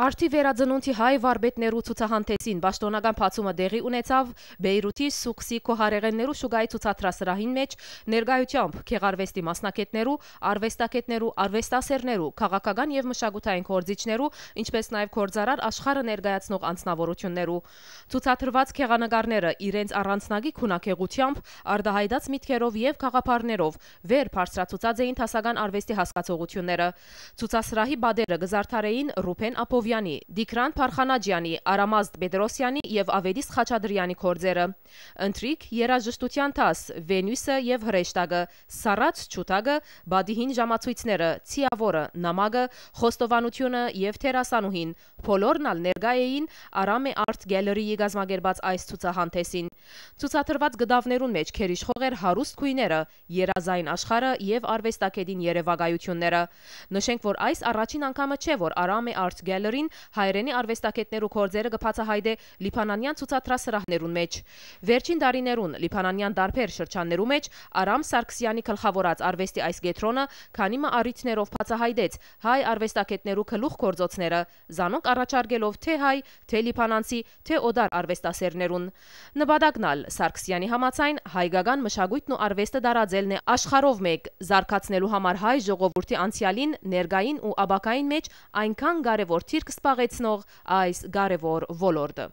Արդի վերածնունդի հայ վարբետներու ցուցահանդեսին պաշտոնական փացումը դեղի ունեցավ Բեյրութի Սուքսի կոհարեղեններու շուգայի ցուցադրասրահին մեջ ներկայությամբ քեղարվեստի մասնակիցներու, արվեստագետներու, արվեստասերներու, քաղաքական եւ մշակութային կորձիչներու, ինչպես նաեւ կորձարար աշխարհը ներկայացնող անձնավորություններու։ Ցուցադրված քեղանագարները իրենց առանձնագի քունակեղությամբ, արդահայտած միտքերով եւ խաղապարներով վեր բարձրացուցած էին հասական արվեստի հասկացողությունները։ Ցուցասրահի բադերը գզարթարեին Ռուփեն Ապով Ալիևյանի, Դիքրան Փարխանաջյանի, Արամազդ Բեդրոսյանի եւ Ավելիս Խաչադրյանի կորձերը, Ընտրիկ, Երաժշտության տաս, Վենյուսը եւ Հրեշտագը, Սառած Չուտագը, Բադիհին ժամացույցները, Ցիավորը, Նամագը, Խոստովանությունը եւ Թերասանուհին, բոլորն ալ ներկա էին Արամե Արտ Գալերիի գազմագերբած այս ցուցահանդեսին։ Ցուցադրված գդավներուն մեջ քերիշխող էր հարուստ քույները, երազային աշխարը եւ արվեստակետին երևակայությունները։ Նշենք, որ այս առաջին անգամը չէ, որ Արամե Արտ Գալերիի լրին հայրենի արվեստագետներու կորձերը գբացահայտ է լիբանանյան ցուցադրասրահներուն մեջ։ Վերջին դարիներուն լիբանանյան դարբեր շրջաններու մեջ Արամ Սարգսյանի գլխավորած արվեստի այս գետրոնը քանի մը առիթներով բացահայտեց հայ արվեստագետներու գլուխ կորձոցները, զանոնք առաջարկելով թե հայ, թե լիբանանցի, թե օդար արվեստասերներուն։ Նպատակնալ Սարգսյանի համացայն հայկական մշակույթն ու արվեստը դարաձելն է աշխարհով մեկ, զարգացնելու համար հայ ժողովրդի անցյալին, ներկային ու աբակային մեջ այնքան կարևոր գիրք սպաղեցնող այս կարևոր ոլորտը։